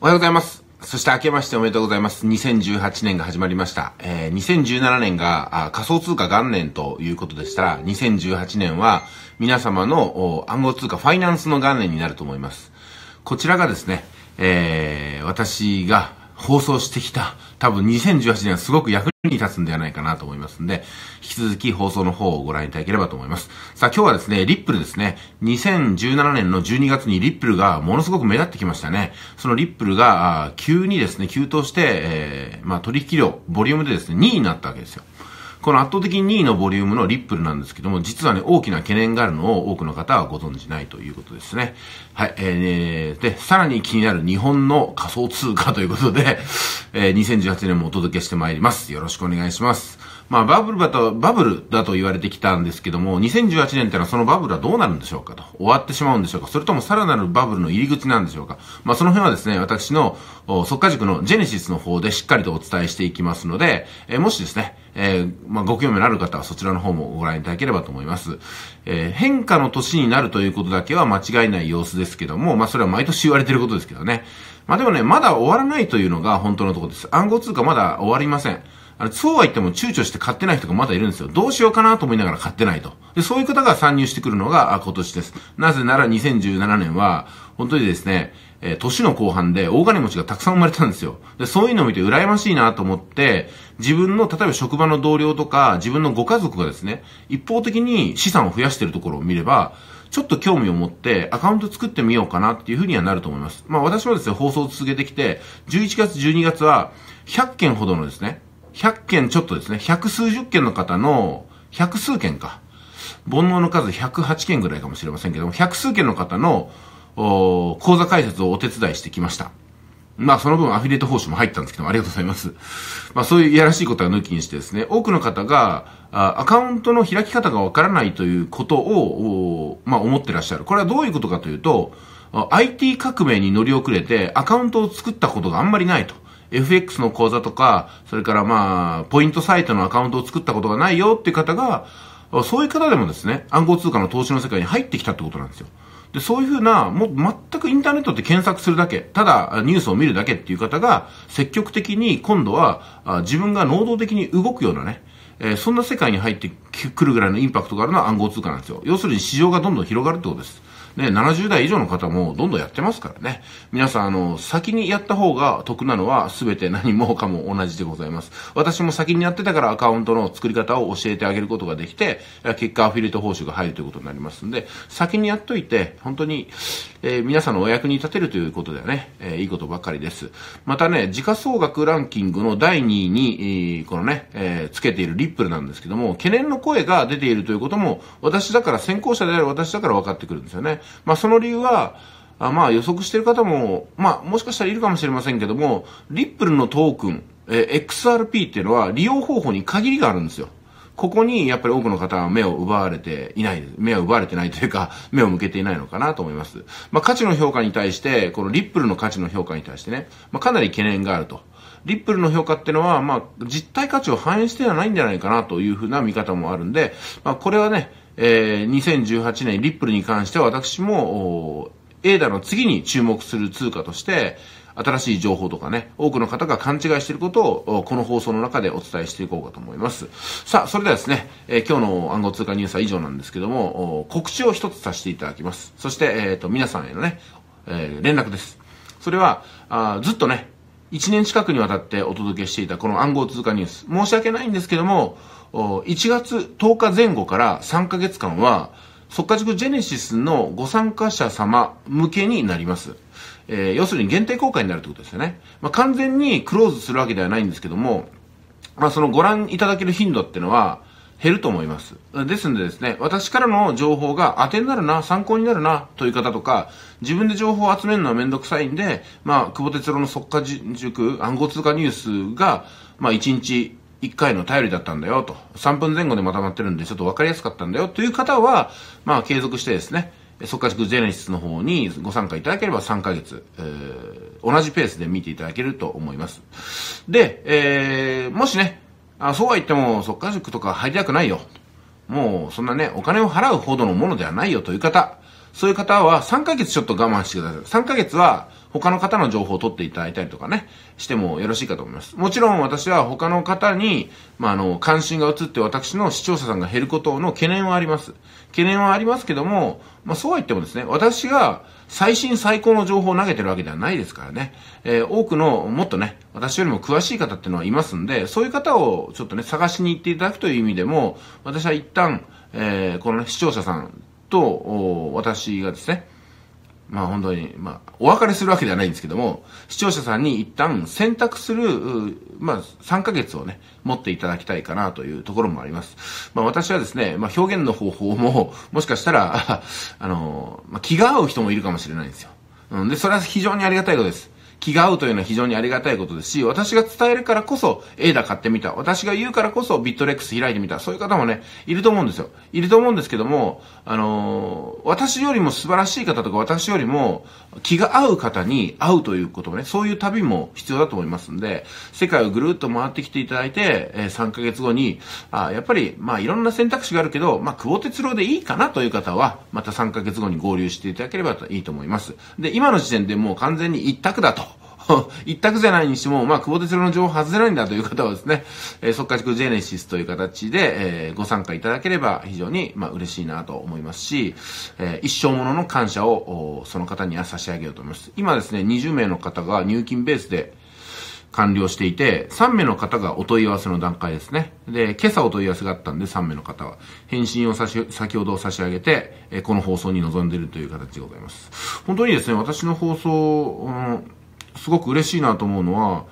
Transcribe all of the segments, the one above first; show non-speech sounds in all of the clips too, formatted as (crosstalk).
おはようございます。そして明けましておめでとうございます。2018年が始まりました。えー、2017年が仮想通貨元年ということでしたら、2018年は皆様の暗号通貨ファイナンスの元年になると思います。こちらがですね、えー、私が放送してきた、多分2018年はすごく役に立つんではないかなと思いますんで、引き続き放送の方をご覧いただければと思います。さあ今日はですね、リップルですね、2017年の12月にリップルがものすごく目立ってきましたね。そのリップルが急にですね、急騰して、えー、まあ取引量、ボリュームでですね、2位になったわけですよ。この圧倒的に2位のボリュームのリップルなんですけども、実はね、大きな懸念があるのを多くの方はご存知ないということですね。はい、えー、で、さらに気になる日本の仮想通貨ということで、えー、2018年もお届けしてまいります。よろしくお願いします。まあ、バブルだと、バブルだと言われてきたんですけども、2018年ってのはそのバブルはどうなるんでしょうかと。終わってしまうんでしょうかそれともさらなるバブルの入り口なんでしょうかまあ、その辺はですね、私の、即化塾のジェネシスの方でしっかりとお伝えしていきますので、えー、もしですね、えー、まあ、ご興味のある方はそちらの方もご覧いただければと思います。えー、変化の年になるということだけは間違いない様子ですけども、まあ、それは毎年言われてることですけどね。まあ、でもね、まだ終わらないというのが本当のところです。暗号通貨まだ終わりません。あれ、そうは言っても躊躇して買ってない人がまだいるんですよ。どうしようかなと思いながら買ってないと。で、そういう方が参入してくるのが今年です。なぜなら2017年は、本当にですね、えー、年の後半で大金持ちがたくさん生まれたんですよ。で、そういうのを見て羨ましいなと思って、自分の、例えば職場の同僚とか、自分のご家族がですね、一方的に資産を増やしてるところを見れば、ちょっと興味を持ってアカウント作ってみようかなっていうふうにはなると思います。まあ私もですね、放送を続けてきて、11月、12月は100件ほどのですね、100件ちょっとですね、百数十件の方の、百数件か。煩悩の数108件ぐらいかもしれませんけども、百数件の方の、講座解説をお手伝いしてきました。まあその分アフィリエイト報酬も入ったんですけども、ありがとうございます。まあそういういやらしいことは抜きにしてですね、多くの方が、アカウントの開き方がわからないということを、まあ思ってらっしゃる。これはどういうことかというと、IT 革命に乗り遅れてアカウントを作ったことがあんまりないと。FX の口座とか、それからまあ、ポイントサイトのアカウントを作ったことがないよっていう方が、そういう方でもですね、暗号通貨の投資の世界に入ってきたってことなんですよ。で、そういうふうな、もう全くインターネットで検索するだけ、ただニュースを見るだけっていう方が、積極的に今度は自分が能動的に動くようなね、えー、そんな世界に入って来るぐらいのインパクトがあるのは暗号通貨なんですよ。要するに市場がどんどん広がるってことです。ね、70代以上の方もどんどんやってますからね。皆さん、あの、先にやった方が得なのは全て何もかも同じでございます。私も先にやってたからアカウントの作り方を教えてあげることができて、結果アフィリエイト報酬が入るということになりますんで、先にやっといて、本当に、えー、皆さんのお役に立てるということではね、えー、いいことばっかりです。またね、時価総額ランキングの第2位に、えー、このね、えつけているリップルなんですけども、懸念の声が出ているということも、私だから、先行者である私だから分かってくるんですよね。まあ、その理由は、あまあ、予測している方も、まあ、もしかしたらいるかもしれませんけども、リップルのトークン、え XRP っていうのは利用方法に限りがあるんですよ。ここにやっぱり多くの方は目を奪われていないです。目を奪われてないというか、目を向けていないのかなと思います。まあ価値の評価に対して、このリップルの価値の評価に対してね、まあかなり懸念があると。リップルの評価っていうのは、まあ、実体価値を反映してはないんじゃないかなというふうな見方もあるんで、まあ、これはね、えー、2018年リップルに関しては私も、エーダの次に注目する通貨として、新しい情報とかね、多くの方が勘違いしていることを、この放送の中でお伝えしていこうかと思います。さあ、それではですね、えー、今日の暗号通貨ニュースは以上なんですけども、告知を一つさせていただきます。そして、えっ、ー、と、皆さんへのね、えー、連絡です。それは、あずっとね、1年近くにわたってお届けしていたこの暗号通貨ニュース。申し訳ないんですけども、1月10日前後から3ヶ月間は、速化塾ジェネシスのご参加者様向けになります。えー、要するに限定公開になるということですよね。まあ、完全にクローズするわけではないんですけども、まあ、そのご覧いただける頻度ってのは、減ると思います。ですのでですね、私からの情報が当てになるな、参考になるな、という方とか、自分で情報を集めるのはめんどくさいんで、まあ、久保哲郎の即化塾暗号通貨ニュースが、まあ、1日1回の頼りだったんだよと、3分前後でまとまってるんで、ちょっと分かりやすかったんだよという方は、まあ、継続してですね、即化塾ゼネシスの方にご参加いただければ3ヶ月、えー、同じペースで見ていただけると思います。で、えー、もしね、あそうは言っても、速稼塾とか入りたくないよ。もう、そんなね、お金を払うほどのものではないよという方、そういう方は3ヶ月ちょっと我慢してください。3ヶ月は他の方の情報を取っていただいたりとかね、してもよろしいかと思います。もちろん私は他の方に、まあ、あの、関心が移って私の視聴者さんが減ることの懸念はあります。懸念はありますけども、まあ、そうは言ってもですね、私が最新最高の情報を投げてるわけではないですからね、えー、多くの、もっとね、私よりも詳しい方っていうのはいますんで、そういう方をちょっとね、探しに行っていただくという意味でも、私は一旦、えー、この、ね、視聴者さんと、私がですね、まあ本当に、まあ、お別れするわけではないんですけども、視聴者さんに一旦選択する、まあ3ヶ月をね、持っていただきたいかなというところもあります。まあ私はですね、まあ表現の方法も、もしかしたら、(laughs) あの、まあ、気が合う人もいるかもしれないんですよ。うん、で、それは非常にありがたいことです。気が合うというのは非常にありがたいことですし、私が伝えるからこそ、エーダ買ってみた。私が言うからこそ、ビットレックス開いてみた。そういう方もね、いると思うんですよ。いると思うんですけども、あのー、私よりも素晴らしい方とか、私よりも気が合う方に会うということね、そういう旅も必要だと思いますんで、世界をぐるっと回ってきていただいて、えー、3ヶ月後に、あやっぱり、まあ、いろんな選択肢があるけど、まあ、久保哲郎でいいかなという方は、また3ヶ月後に合流していただければいいと思います。で、今の時点でもう完全に一択だと。(laughs) 一択じゃないにしても、まあ、久保哲郎の情報外せないんだという方はですね、えー、速稼塾ジェネシスという形で、えー、ご参加いただければ非常に、まあ、嬉しいなと思いますし、えー、一生ものの感謝を、その方には差し上げようと思います。今ですね、20名の方が入金ベースで、完了していて、3名の方がお問い合わせの段階ですね。で、今朝お問い合わせがあったんで、3名の方は、返信を差し、先ほど差し上げて、えこの放送に臨んでいるという形でございます。本当にですね、私の放送、うんすごく嬉しいなと思うのは、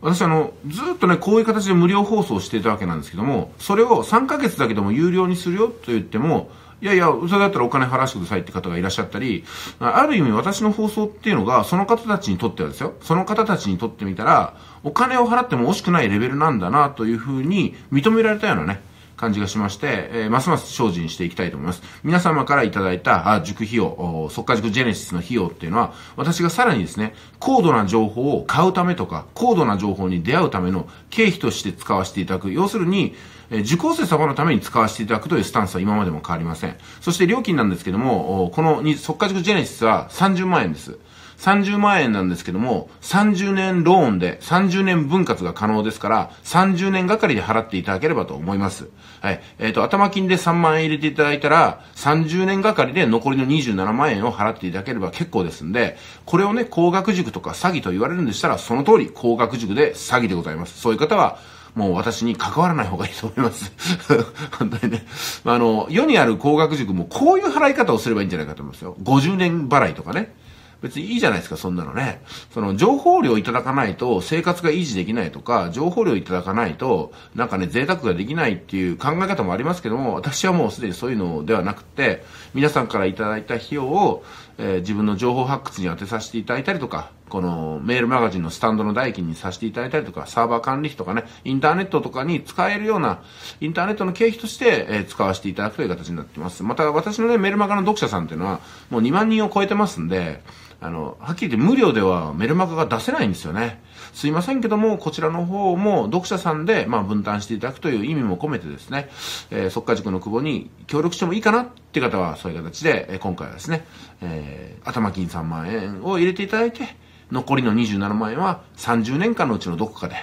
私あの、ずっとね、こういう形で無料放送していたわけなんですけども、それを3ヶ月だけでも有料にするよと言っても、いやいや、それだったらお金払わせてくださいって方がいらっしゃったり、ある意味私の放送っていうのが、その方たちにとってはですよ、その方たちにとってみたら、お金を払っても惜しくないレベルなんだなというふうに認められたようなね、感じがしまして、えー、ますます精進していきたいと思います。皆様からいただいた、あ、塾費用、っか、塾ジェネシスの費用っていうのは、私がさらにですね、高度な情報を買うためとか、高度な情報に出会うための経費として使わせていただく。要するに、えー、受講生様のために使わせていただくというスタンスは今までも変わりません。そして料金なんですけども、このに速化塾ジェネシスは30万円です。30万円なんですけども、30年ローンで30年分割が可能ですから、30年がかりで払っていただければと思います。はい。えっ、ー、と、頭金で3万円入れていただいたら、30年がかりで残りの27万円を払っていただければ結構ですんで、これをね、高額塾とか詐欺と言われるんでしたら、その通り高額塾で詐欺でございます。そういう方は、もう私に関わらない方がいいと思います (laughs) 本当にね。あの、世にある高額塾もこういう払い方をすればいいんじゃないかと思いますよ。50年払いとかね。別にいいじゃないですか、そんなのね。その、情報量いただかないと、生活が維持できないとか、情報量いただかないと、なんかね、贅沢ができないっていう考え方もありますけども、私はもうすでにそういうのではなくて、皆さんからいただいた費用を、えー、自分の情報発掘に当てさせていただいたりとか、このメールマガジンのスタンドの代金にさせていただいたりとか、サーバー管理費とかね、インターネットとかに使えるような、インターネットの経費として、えー、使わせていただくという形になってます。また、私のね、メールマガの読者さんっていうのは、もう2万人を超えてますんで、あの、はっきり言って無料ではメルマガが出せないんですよね。すいませんけども、こちらの方も読者さんで、まあ、分担していただくという意味も込めてですね、えー、速化塾の久保に協力してもいいかなっていう方は、そういう形で、えー、今回はですね、えー、頭金3万円を入れていただいて、残りの27万円は30年間のうちのどこかで、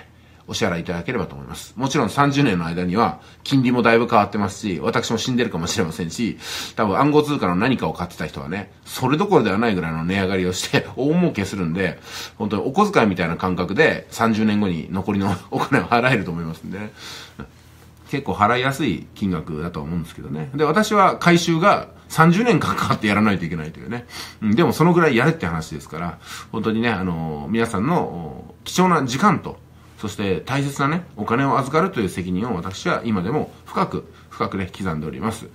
お支払いいただければと思います。もちろん30年の間には金利もだいぶ変わってますし、私も死んでるかもしれませんし、多分暗号通貨の何かを買ってた人はね、それどころではないぐらいの値上がりをして (laughs) 大儲けするんで、本当にお小遣いみたいな感覚で30年後に残りの (laughs) お金を払えると思いますんでね。結構払いやすい金額だと思うんですけどね。で、私は回収が30年かかってやらないといけないというね。うん、でもそのぐらいやれって話ですから、本当にね、あのー、皆さんの貴重な時間と、そして大切なね、お金を預かるという責任を私は今でも深く、深くね、刻んでおります。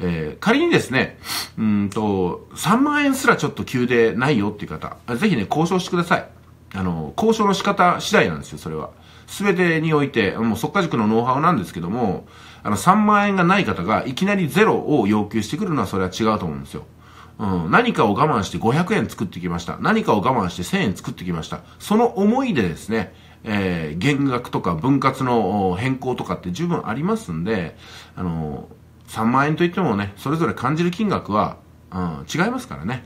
えー、仮にですね、うんと、3万円すらちょっと急でないよっていう方、ぜひね、交渉してください。あの、交渉の仕方次第なんですよ、それは。すべてにおいて、もう即価塾のノウハウなんですけども、あの、3万円がない方がいきなりゼロを要求してくるのはそれは違うと思うんですよ。うん、何かを我慢して500円作ってきました。何かを我慢して1000円作ってきました。その思いでですね、えー、減額とか分割の変更とかって十分ありますんで、あのー、3万円といってもね、それぞれ感じる金額は、うん、違いますからね。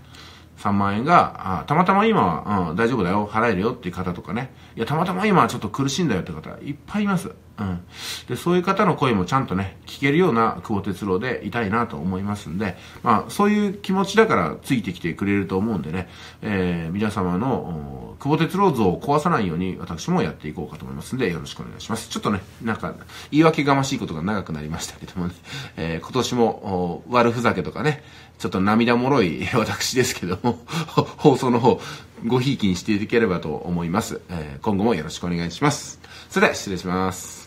3万円が、あたまたま今は、うん、大丈夫だよ、払えるよっていう方とかね、いや、たまたま今はちょっと苦しいんだよって方、いっぱいいます。うん、でそういう方の声もちゃんとね聞けるような久保哲郎でいたいなと思いますんで、まあ、そういう気持ちだからついてきてくれると思うんでね、えー、皆様の久保哲郎像を壊さないように私もやっていこうかと思いますんでよろしくお願いしますちょっとねなんか言い訳がましいことが長くなりましたけどもね、えー、今年も悪ふざけとかねちょっと涙もろい (laughs) 私ですけども放送の方ごひいきにしていければと思います、えー、今後もよろしくお願いしますそれでは失礼します